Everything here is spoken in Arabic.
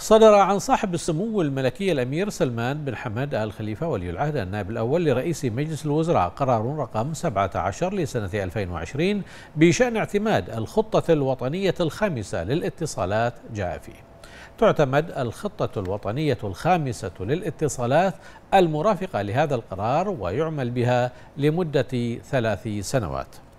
صدر عن صاحب السمو الملكي الأمير سلمان بن حمد آل خليفة ولي العهد النائب الأول لرئيس مجلس الوزراء قرار رقم 17 لسنة 2020 بشأن اعتماد الخطة الوطنية الخامسة للاتصالات جاء فيه تعتمد الخطة الوطنية الخامسة للاتصالات المرافقة لهذا القرار ويعمل بها لمدة ثلاث سنوات